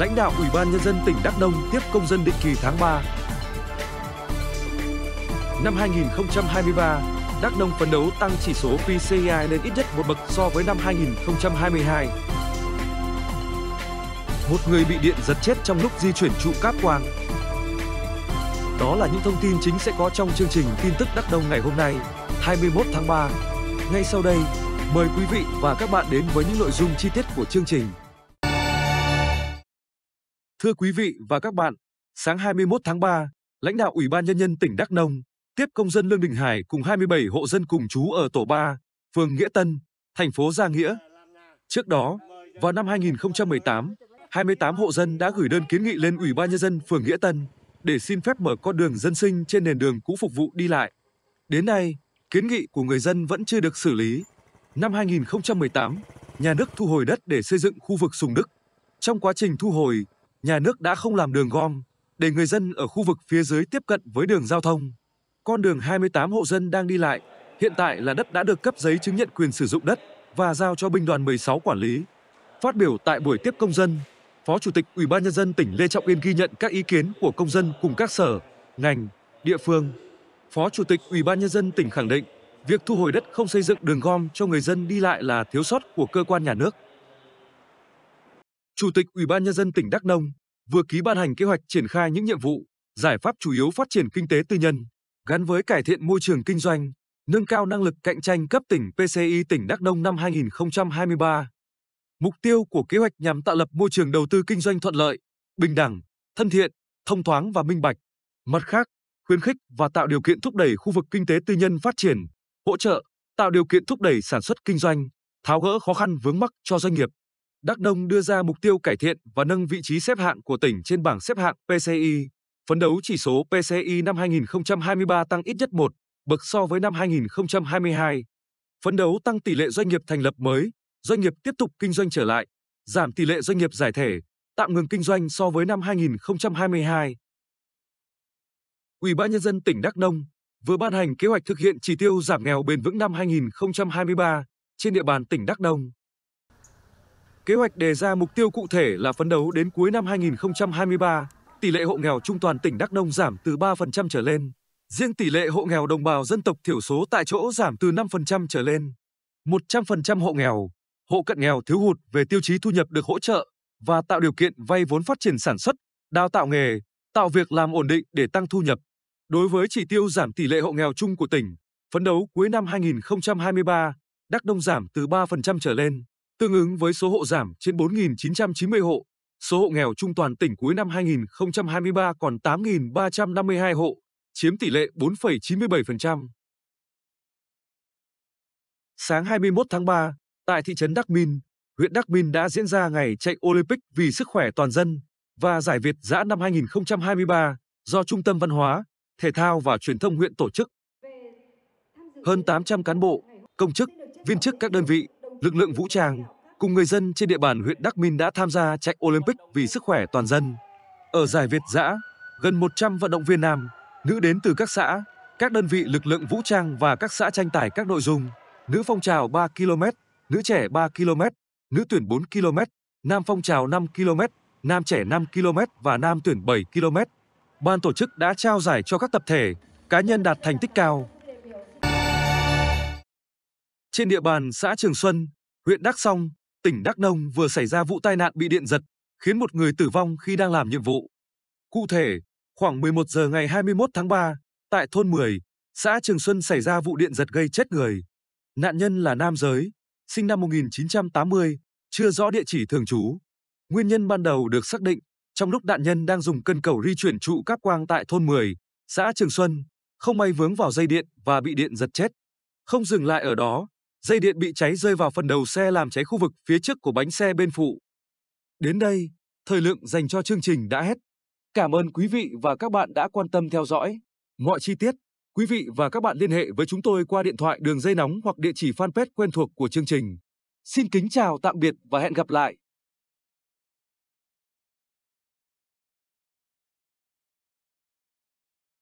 lãnh đạo Ủy ban Nhân dân tỉnh Đắk Nông tiếp công dân định kỳ tháng 3. Năm 2023, Đắk Nông phấn đấu tăng chỉ số PCI lên ít nhất một bậc so với năm 2022. Một người bị điện giật chết trong lúc di chuyển trụ cáp quang. Đó là những thông tin chính sẽ có trong chương trình tin tức Đắk Nông ngày hôm nay, 21 tháng 3. Ngay sau đây, mời quý vị và các bạn đến với những nội dung chi tiết của chương trình. Thưa quý vị và các bạn, sáng 21 tháng 3, lãnh đạo Ủy ban Nhân dân tỉnh Đắk Nông tiếp công dân Lương Đình Hải cùng 27 hộ dân cùng chú ở tổ 3, phường Nghĩa Tân, thành phố Gia Nghĩa. Trước đó, vào năm 2018, 28 hộ dân đã gửi đơn kiến nghị lên Ủy ban Nhân dân phường Nghĩa Tân để xin phép mở con đường dân sinh trên nền đường cũ phục vụ đi lại. Đến nay, kiến nghị của người dân vẫn chưa được xử lý. Năm 2018, nhà nước thu hồi đất để xây dựng khu vực Sùng Đức. Trong quá trình thu hồi, nhà nước đã không làm đường gom để người dân ở khu vực phía dưới tiếp cận với đường giao thông. Con đường 28 hộ dân đang đi lại, hiện tại là đất đã được cấp giấy chứng nhận quyền sử dụng đất và giao cho binh đoàn 16 quản lý. Phát biểu tại buổi tiếp công dân, Phó Chủ tịch Ủy ban nhân dân tỉnh Lê Trọng Yên ghi nhận các ý kiến của công dân cùng các sở, ngành, địa phương. Phó Chủ tịch Ủy ban nhân dân tỉnh khẳng định, việc thu hồi đất không xây dựng đường gom cho người dân đi lại là thiếu sót của cơ quan nhà nước. Chủ tịch Ủy ban nhân dân tỉnh Đắk Nông vừa ký ban hành kế hoạch triển khai những nhiệm vụ, giải pháp chủ yếu phát triển kinh tế tư nhân gắn với cải thiện môi trường kinh doanh, nâng cao năng lực cạnh tranh cấp tỉnh PCI tỉnh Đắk Nông năm 2023. Mục tiêu của kế hoạch nhằm tạo lập môi trường đầu tư kinh doanh thuận lợi, bình đẳng, thân thiện, thông thoáng và minh bạch. Mặt khác, khuyến khích và tạo điều kiện thúc đẩy khu vực kinh tế tư nhân phát triển, hỗ trợ, tạo điều kiện thúc đẩy sản xuất kinh doanh, tháo gỡ khó khăn vướng mắc cho doanh nghiệp. Đắk Nông đưa ra mục tiêu cải thiện và nâng vị trí xếp hạng của tỉnh trên bảng xếp hạng PCI, phấn đấu chỉ số PCI năm 2023 tăng ít nhất một bậc so với năm 2022. Phấn đấu tăng tỷ lệ doanh nghiệp thành lập mới, doanh nghiệp tiếp tục kinh doanh trở lại, giảm tỷ lệ doanh nghiệp giải thể, tạm ngừng kinh doanh so với năm 2022. Ủy ban nhân dân tỉnh Đắk Nông vừa ban hành kế hoạch thực hiện chỉ tiêu giảm nghèo bền vững năm 2023 trên địa bàn tỉnh Đắk Nông. Kế hoạch đề ra mục tiêu cụ thể là phấn đấu đến cuối năm 2023, tỷ lệ hộ nghèo trung toàn tỉnh Đắk Nông giảm từ 3% trở lên. Riêng tỷ lệ hộ nghèo đồng bào dân tộc thiểu số tại chỗ giảm từ 5% trở lên. 100% hộ nghèo, hộ cận nghèo thiếu hụt về tiêu chí thu nhập được hỗ trợ và tạo điều kiện vay vốn phát triển sản xuất, đào tạo nghề, tạo việc làm ổn định để tăng thu nhập. Đối với chỉ tiêu giảm tỷ lệ hộ nghèo chung của tỉnh, phấn đấu cuối năm 2023, Đắk Nông giảm từ 3% trở lên tương ứng với số hộ giảm trên 4.990 hộ. Số hộ nghèo trung toàn tỉnh cuối năm 2023 còn 8.352 hộ, chiếm tỷ lệ 4,97%. Sáng 21 tháng 3, tại thị trấn Đắc Min, huyện Đắc Min đã diễn ra ngày chạy Olympic vì sức khỏe toàn dân và giải Việt giã năm 2023 do Trung tâm Văn hóa, Thể thao và Truyền thông huyện tổ chức. Hơn 800 cán bộ, công chức, viên chức các đơn vị lực lượng vũ trang cùng người dân trên địa bàn huyện Đắc Minh đã tham gia chạy Olympic vì sức khỏe toàn dân. Ở giải Việt giã, gần 100 vận động viên nam, nữ đến từ các xã, các đơn vị lực lượng vũ trang và các xã tranh tải các nội dung nữ phong trào 3 km, nữ trẻ 3 km, nữ tuyển 4 km, nam phong trào 5 km, nam trẻ 5 km và nam tuyển 7 km. Ban tổ chức đã trao giải cho các tập thể, cá nhân đạt thành tích cao, trên địa bàn xã Trường Xuân, huyện Đắk Song, tỉnh Đắk Nông vừa xảy ra vụ tai nạn bị điện giật, khiến một người tử vong khi đang làm nhiệm vụ. Cụ thể, khoảng 11 giờ ngày 21 tháng 3, tại thôn 10, xã Trường Xuân xảy ra vụ điện giật gây chết người. Nạn nhân là nam giới, sinh năm 1980, chưa rõ địa chỉ thường trú. Nguyên nhân ban đầu được xác định trong lúc nạn nhân đang dùng cân cầu di chuyển trụ cáp quang tại thôn 10, xã Trường Xuân, không may vướng vào dây điện và bị điện giật chết. Không dừng lại ở đó, Dây điện bị cháy rơi vào phần đầu xe làm cháy khu vực phía trước của bánh xe bên phụ. Đến đây, thời lượng dành cho chương trình đã hết. Cảm ơn quý vị và các bạn đã quan tâm theo dõi. Mọi chi tiết, quý vị và các bạn liên hệ với chúng tôi qua điện thoại đường dây nóng hoặc địa chỉ fanpage quen thuộc của chương trình. Xin kính chào tạm biệt và hẹn gặp lại.